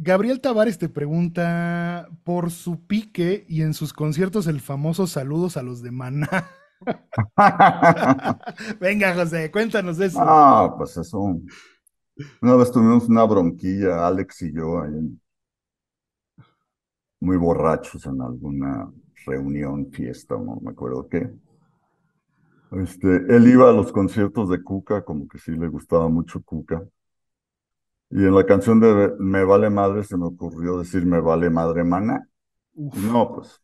Gabriel Tavares te pregunta por su pique y en sus conciertos el famoso saludos a los de Maná. Venga, José, cuéntanos eso. Ah, pues eso. Una vez tuvimos una bronquilla, Alex y yo, ahí, muy borrachos en alguna reunión, fiesta, no me acuerdo qué. Este, él iba a los conciertos de Cuca, como que sí le gustaba mucho Cuca. Y en la canción de Me vale madre se me ocurrió decir Me vale madre mana. No, pues.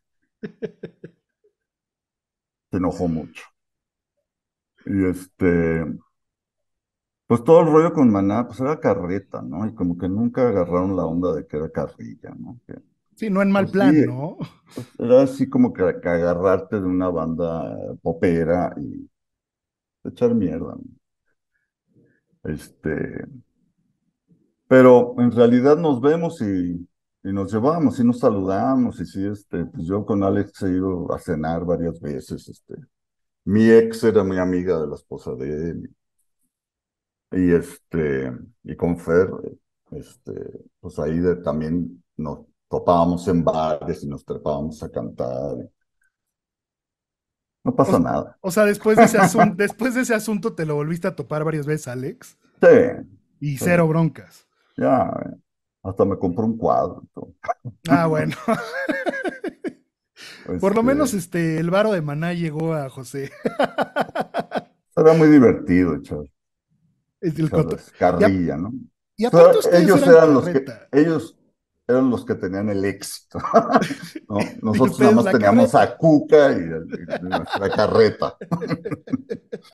se enojó mucho. Y este. Pues todo el rollo con Maná, pues era carreta, ¿no? Y como que nunca agarraron la onda de que era carrilla, ¿no? sí, no en mal pues plan, eh, ¿no? Pues era así como que, agarrarte de una banda popera y echar mierda. Este pero en realidad nos vemos y, nos llevamos y nos saludamos y sí, este, pues yo con Alex he ido a cenar varias veces, este, mi ex era mi amiga de la esposa de él y, este, y con Fer, este, pues ahí también nos topábamos en bares y nos trepábamos a cantar. No pasa nada. O sea, después de, ese asunto, después de ese asunto te lo volviste a topar varias veces, Alex. Sí. Y cero broncas. Ya, hasta me compró un cuadro. Ah, bueno. Por lo menos este, este, el varo de Maná llegó a José. Era muy divertido, chaval. Es el carrilla, ¿no? ellos eran, los que, ellos eran los que tenían el éxito. Nosotros nada más teníamos a Cuca y, la carreta.